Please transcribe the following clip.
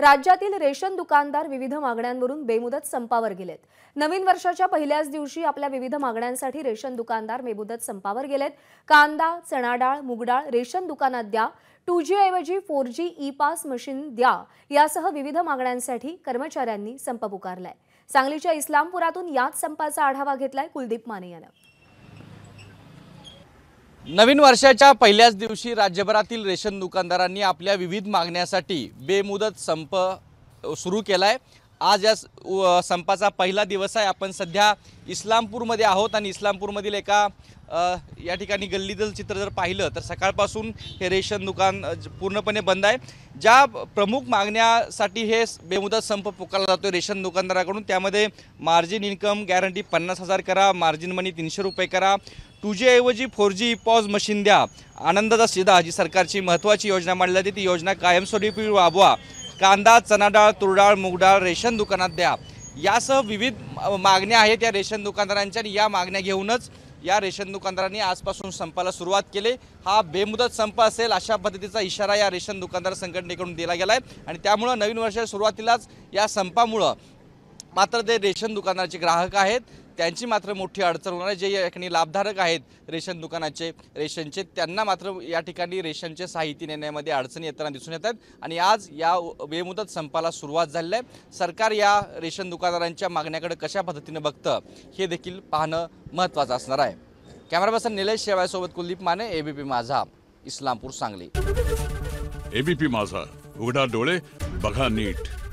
राज्यातील रेशन दुकानदार विविध मागण्यांवरून बेमुदत संपावर गेलेत नवीन वर्षाच्या पहिल्याच दिवशी आपल्या विविध मागण्यांसाठी रेशन दुकानदार बेमुदत संपावर गेलेत कांदा चणाडाळ मुगडाळ रेशन दुकानात द्या टू जी ऐवजी four G E pass machine द्या यासह विविध मागण्यांसाठी कर्मचाऱ्यांनी संप पुकारलाय सांगलीच्या इस्लामपुरातून याच संपाचा आढावा घेतलाय कुलदीप माने यानं नवीन वर्षाच्या पहिल्याच दिवशी राज्यभरातील रेशन दुकानदारांनी आपल्या विविध मागण्यासाठी बेमुदत संप सुरू केला आहे आज या संपाचा पहिला दिवस आहे आपण सध्या इस्लामपूरमध्ये आहोत आणि इस्लामपूरमधील एका या ठिकाणी गल्लीदल चित्र जर पाहिलं तर सकाळपासून हे रेशन दुकान पूर्णपणे बंद आहे ज्या प्रमुख मागण्यासाठी हे बेमुदत संप पुकारला जातो रेशन दुकानदाराकडून त्यामध्ये मार्जिन इन्कम गॅरंटी पन्नास हजार करा मार्जिन मनी तीनशे रुपये करा टू ऐवजी फोर जी पॉज मशीन द्या आनंदाचा सीधा जी सरकारची महत्त्वाची योजना मांडली जाते ती योजना कायमस्वरूपी वाबवा कांदा चणाडाळ तुरडाळ मूगडाळ रेशन दुकानात द्या यासह विविध मागण्या आहेत या रेशन दुकानदारांच्या आणि या मागण्या घेऊनच या रेशन दुकानदारांनी आजपासून संपाला सुरुवात केली हा बेमुदत संप असेल अशा पद्धतीचा इशारा या रेशन दुकानदार संघटनेकडून दिला गेला आहे आणि त्यामुळं नवीन वर्षाच्या सुरुवातीलाच या संपामुळं मात्र ते रेशन दुकानाचे ग्राहक आहेत त्यांची मात्र मोठी अडचण होणार आहे जे या ठिकाणी लाभधारक आहेत रेशन दुकानाचे रेशनचे त्यांना मात्र या ठिकाणी रेशनचे साहित्य नेण्यामध्ये अडचणी येताना दिसून येत आणि आज या बेमुदत संपाला सुरुवात झालेली आहे सरकार या रेशन दुकानदारांच्या मागण्याकडे कशा पद्धतीने बघतं हे देखील पाहणं महत्त्वाचं असणार आहे कॅमेरा पर्सन निलेश शेवायसोबत कुलदीप माने एबीपी माझा इस्लामपूर सांगली एबीपी माझा उघडा डोळे बघा नीट